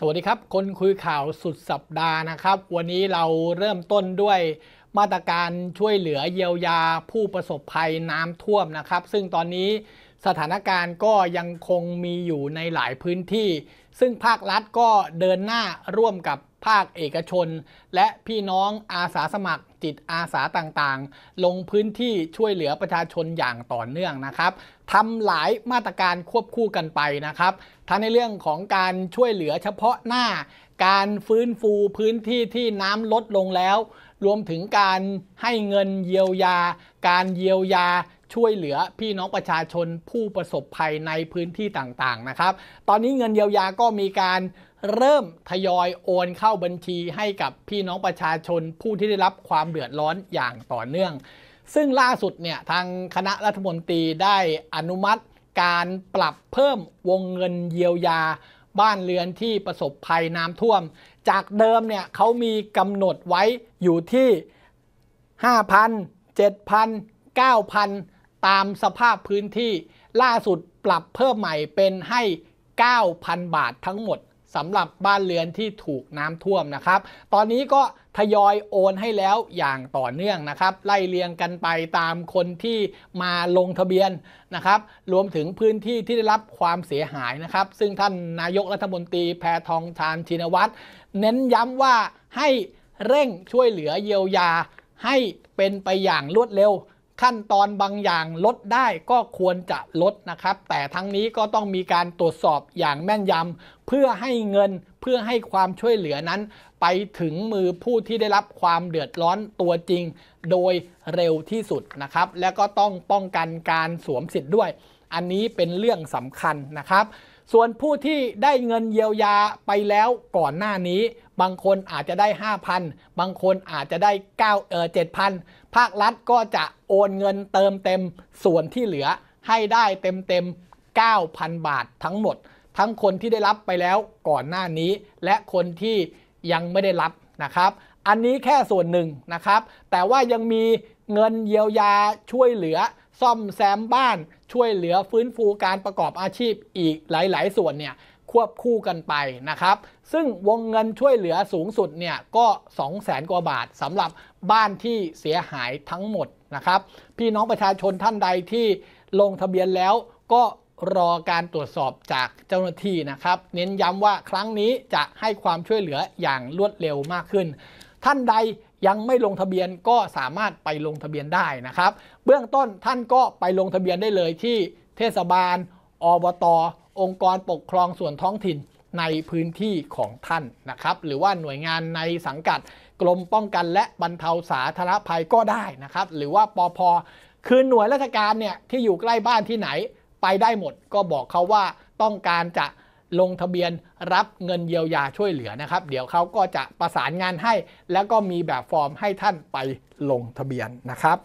สวัสดีครับ คนคุยข่าวสุดสัปดาห์นะครับวันนี้เราเริ่มต้นด้วยมาตรการช่วยเหลือเยียวยาผู้ประสบภัยน้ำท่วมนะครับ ซึ่งตอนนี้สถานการณ์ก็ยังคงมีอยู่ในหลายพื้นที่ ซึ่งภาครัฐก็เดินหน้าร่วมกับภาคเอกชน และพี่น้องอาสาสมัครจิตอาสาต่างๆ ลงพื้นที่ช่วยเหลือประชาชนอย่างต่อเนื่องนะครับทำหลายมาตรการควบคู่กันไปนะครับ ทั้งในเรื่องของการช่วยเหลือเฉพาะหน้า การฟื้นฟูพื้นที่ที่น้ำลดลงแล้ว รวมถึงการให้เงินเยียวยา การเยียวยาช่วยเหลือพี่น้องประชาชนผู้ประสบภัยในพื้นที่ต่างๆ นะครับ ตอนนี้เงินเยียวยาก็มีการเริ่มทยอยโอนเข้าบัญชีให้กับพี่น้องประชาชนผู้ที่ได้รับความเดือดร้อนอย่างต่อเนื่อง ซึ่งล่าสุดเนี่ยทางคณะรัฐมนตรีได้อนุมัติการปรับเพิ่มวงเงินเยียวยาบ้านเรือนที่ประสบภัยน้ำท่วม จากเดิมเนี่ยเขามีกำหนดไว้อยู่ที่5,000 7,000 9,000ตามสภาพพื้นที่ล่าสุดปรับเพิ่มใหม่เป็นให้ 9,000 บาททั้งหมดสำหรับบ้านเรือนที่ถูกน้ำท่วมนะครับ ตอนนี้ก็ทยอยโอนให้แล้วอย่างต่อเนื่องนะครับไล่เรียงกันไปตามคนที่มาลงทะเบียนนะครับรวมถึงพื้นที่ที่ได้รับความเสียหายนะครับ ซึ่งท่านนายกรัฐมนตรีแพทองทานชินวัตรเน้นย้ำว่าให้เร่งช่วยเหลือเยียวยาให้เป็นไปอย่างรวดเร็วขั้นตอนบางอย่างลดได้ก็ควรจะลดนะครับ แต่ทั้งนี้ก็ต้องมีการตรวจสอบอย่างแม่นยำเพื่อให้เงินเพื่อให้ความช่วยเหลือนั้น ไปถึงมือผู้ที่ได้รับความเดือดร้อนตัวจริง โดยเร็วที่สุดนะครับ และก็ต้องป้องกันการสวมสิทธิ์ด้วย อันนี้เป็นเรื่องสำคัญนะครับ ส่วนผู้ที่ได้เงินเยียวยาไปแล้วก่อนหน้านี้บางคนอาจจะได้ 5,000 บางคนอาจจะได้9เออ7,000 ภาครัฐก็จะโอนเงินเติมเต็มส่วนที่เหลือให้ได้เต็มเต็ม9,000 บาททั้งหมดทั้งคนที่ได้รับไปแล้วก่อนหน้านี้ และคนที่ยังไม่ได้รับนะครับ อันนี้แค่ส่วนหนึ่งนะครับ แต่ว่ายังมีเงินเยียวยาช่วยเหลือซ่อมแซมบ้านช่วยเหลือฟื้นฟูการประกอบอาชีพอีกหลาย ๆ ส่วนเนี่ยควบคู่กันไปนะครับ ซึ่งวงเงินช่วยเหลือสูงสุดเนี่ยก็2องแสนกว่าบาทสำหรับบ้านที่เสียหายทั้งหมดนะครับพี่น้องประชาชนท่านใดที่ลงทะเบียนแล้วก็รอการตรวจสอบจากเจ้าหน้าที่นะครับ เน้นย้ำว่าครั้งนี้จะให้ความช่วยเหลืออย่างรวดเร็วมากขึ้น ท่านใดยังไม่ลงทะเบียนก็สามารถไปลงทะเบียนได้นะครับ เบื้องต้นท่านก็ไปลงทะเบียนได้เลยที่เทศบาลอบตองค์กรปกครองส่วนท้องถิ่นในพื้นที่ของท่านนะครับ หรือว่าหน่วยงานในสังกัดกรมป้องกันและบรรเทาสาธารณภัยก็ได้นะครับ หรือว่าปอพอคือหน่วยราชการเนี่ยที่อยู่ใกล้บ้านที่ไหนไปได้หมด ก็บอกเขาว่าต้องการจะลงทะเบียนรับเงินเยียวยาช่วยเหลือนะครับ เดี๋ยวเขาก็จะประสานงานให้แล้วก็มีแบบฟอร์มให้ท่านไปลงทะเบียนนะครับ